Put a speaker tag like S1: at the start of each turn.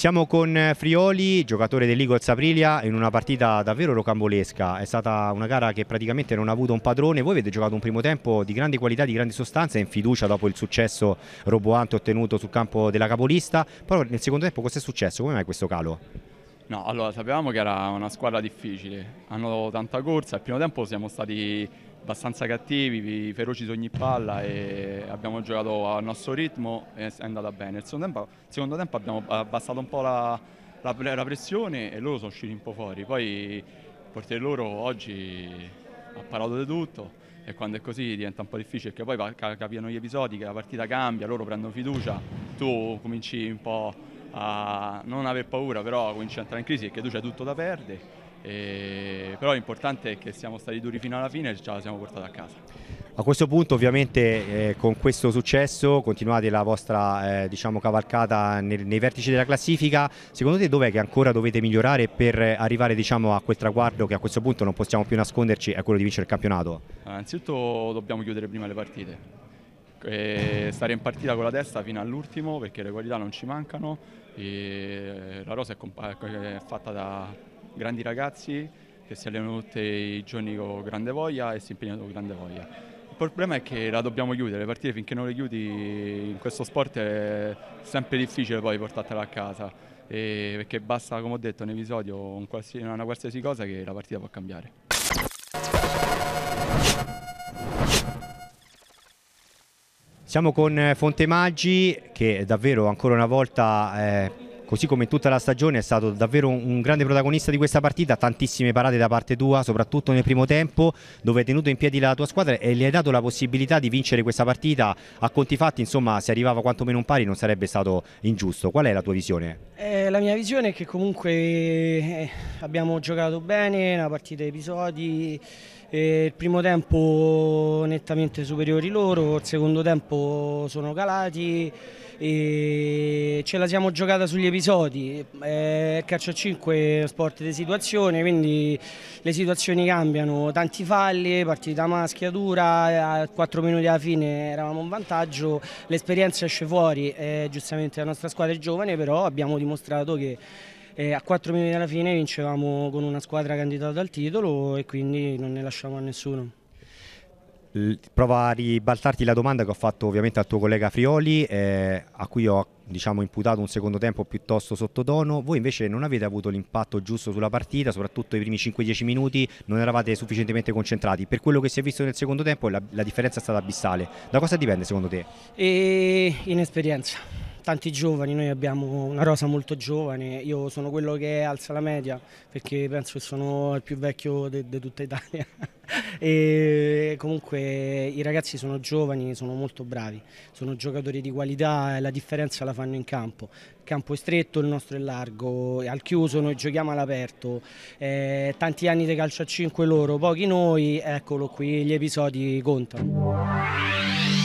S1: Siamo con Frioli, giocatore dell'Eagles Aprilia, in una partita davvero rocambolesca. È stata una gara che praticamente non ha avuto un padrone. Voi avete giocato un primo tempo di grande qualità, di grande sostanza e in fiducia dopo il successo roboante ottenuto sul campo della capolista. Però nel secondo tempo cosa è successo? Come mai questo calo?
S2: No, allora sapevamo che era una squadra difficile, hanno tanta corsa, al primo tempo siamo stati abbastanza cattivi, feroci su ogni palla e abbiamo giocato al nostro ritmo e è andata bene. Il secondo tempo, secondo tempo abbiamo abbassato un po' la, la, la, pressione e loro sono usciti un po' fuori, poi il portiere loro oggi ha parlato di tutto e quando è così diventa un po' difficile perché poi capiranno gli episodi che la partita cambia, loro prendono fiducia, tu cominci un po' a non aver paura, però cominci a entrare in crisi perché tu c'è tutto da perdere. E... però l'importante è che siamo stati duri fino alla fine e ce la siamo portata a casa.
S1: A questo punto ovviamente eh, con questo successo continuate la vostra eh, diciamo, cavalcata nel, nei vertici della classifica, secondo te dov'è che ancora dovete migliorare per arrivare diciamo, a quel traguardo che a questo punto non possiamo più nasconderci, è quello di vincere il campionato?
S2: innanzitutto dobbiamo chiudere prima le partite, e stare in partita con la testa fino all'ultimo perché le qualità non ci mancano e eh, la rosa è, è fatta da grandi ragazzi che si allenano tutti i giorni con grande voglia e si impegnano con grande voglia. Il problema è che la dobbiamo chiudere, le partite finché non le chiudi in questo sport è sempre difficile poi portartela a casa perché basta, come ho detto, un episodio, una qualsiasi cosa che la partita può cambiare.
S1: Siamo con eh, Fontemaggi che davvero ancora una volta, eh, così come in tutta la stagione, è stato davvero un, grande protagonista di questa partita, tantissime parate da parte tua, soprattutto nel primo tempo dove hai tenuto in piedi la tua squadra e gli hai dato la possibilità di vincere questa partita a conti fatti, insomma se arrivava quantomeno un pari non sarebbe stato ingiusto. Qual è la tua visione?
S3: Eh, la mia visione è che comunque eh, abbiamo giocato bene, una partita a episodi il primo tempo nettamente superiori loro, il secondo tempo sono calati e ce la siamo giocata sugli episodi. il eh, calcio a 5 è sport di situazione, quindi le situazioni cambiano, tanti falli, partita maschia dura, a 4 minuti alla fine eravamo in vantaggio, l'esperienza esce fuori, eh, giustamente la nostra squadra è giovane, però abbiamo dimostrato che e a 4 minuti dalla fine vincevamo con una squadra candidata al titolo e quindi non ne lasciamo a nessuno.
S1: Prova a ribaltarti la domanda che ho fatto ovviamente al tuo collega Frioli, eh, a cui ho diciamo, imputato un secondo tempo piuttosto sottotono. Voi invece non avete avuto l'impatto giusto sulla partita, soprattutto i primi 5-10 minuti non eravate sufficientemente concentrati. Per quello che si è visto nel secondo tempo la, la differenza è stata abissale. Da cosa dipende secondo te?
S3: E inesperienza tanti giovani, noi abbiamo una rosa molto giovane, io sono quello che alza la media perché penso che sono il più vecchio di tutta Italia. e comunque i ragazzi sono giovani, sono molto bravi, sono giocatori di qualità e la differenza la fanno in campo. Il campo è stretto, il nostro è largo, è al chiuso noi giochiamo all'aperto, eh, tanti anni di calcio a 5 loro, pochi noi, eccolo qui, gli episodi contano.